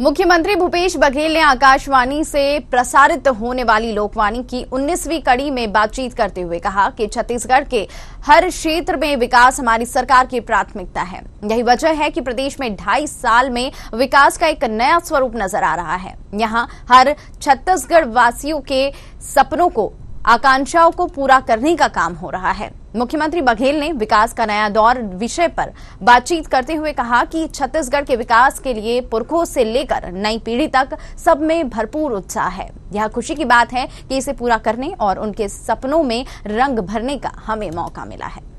मुख्यमंत्री भूपेश बघेल ने आकाशवाणी से प्रसारित होने वाली लोकवाणी की 19वीं कड़ी में बातचीत करते हुए कहा कि छत्तीसगढ़ के हर क्षेत्र में विकास हमारी सरकार की प्राथमिकता है यही वजह है कि प्रदेश में ढाई साल में विकास का एक नया स्वरूप नजर आ रहा है यहां हर छत्तीसगढ़ वासियों के सपनों को आकांक्षाओं को पूरा करने का काम हो रहा है मुख्यमंत्री बघेल ने विकास का नया दौर विषय पर बातचीत करते हुए कहा कि छत्तीसगढ़ के विकास के लिए पुरखों से लेकर नई पीढ़ी तक सब में भरपूर उत्साह है यह खुशी की बात है कि इसे पूरा करने और उनके सपनों में रंग भरने का हमें मौका मिला है